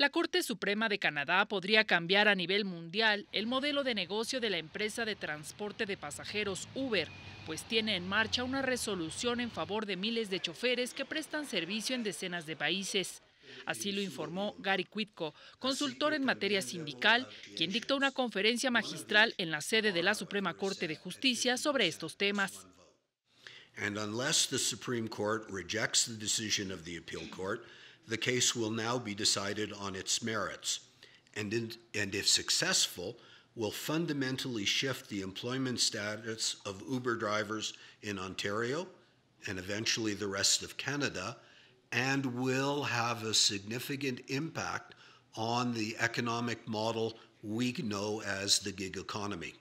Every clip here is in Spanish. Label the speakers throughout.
Speaker 1: La Corte Suprema de Canadá podría cambiar a nivel mundial el modelo de negocio de la empresa de transporte de pasajeros Uber, pues tiene en marcha una resolución en favor de miles de choferes que prestan servicio en decenas de países. Así lo informó Gary Quitco, consultor en materia sindical, quien dictó una conferencia magistral en la sede de la Suprema Corte de Justicia sobre estos temas.
Speaker 2: the case will now be decided on its merits, and, in, and if successful, will fundamentally shift the employment status of Uber drivers in Ontario and eventually the rest of Canada, and will have a significant impact on the economic model we know as the gig economy.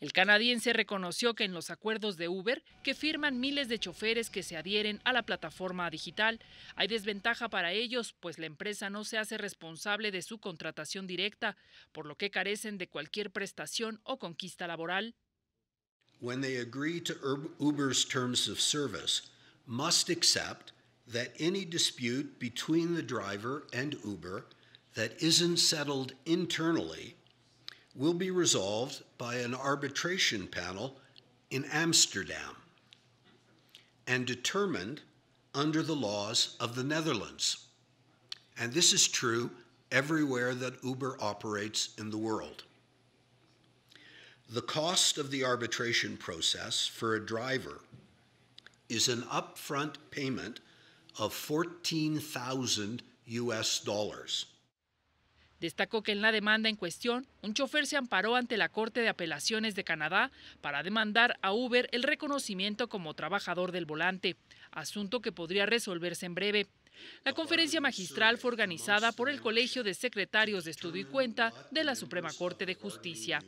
Speaker 1: El canadiense reconoció que en los acuerdos de Uber, que firman miles de choferes que se adhieren a la plataforma digital, hay desventaja para ellos, pues la empresa no se hace responsable de su contratación directa, por lo que carecen de cualquier prestación o conquista laboral.
Speaker 2: When they agree to Uber's terms of service, must accept that any dispute between the driver and Uber that isn't settled internally will be resolved by an arbitration panel in Amsterdam and determined under the laws of the Netherlands. And this is true everywhere that Uber operates in the world. The cost of the arbitration process for a driver is an upfront payment of 14,000 US dollars.
Speaker 1: Destacó que en la demanda en cuestión, un chofer se amparó ante la Corte de Apelaciones de Canadá para demandar a Uber el reconocimiento como trabajador del volante, asunto que podría resolverse en breve. La conferencia magistral fue organizada por el Colegio de Secretarios de Estudio y Cuenta de la Suprema Corte de Justicia.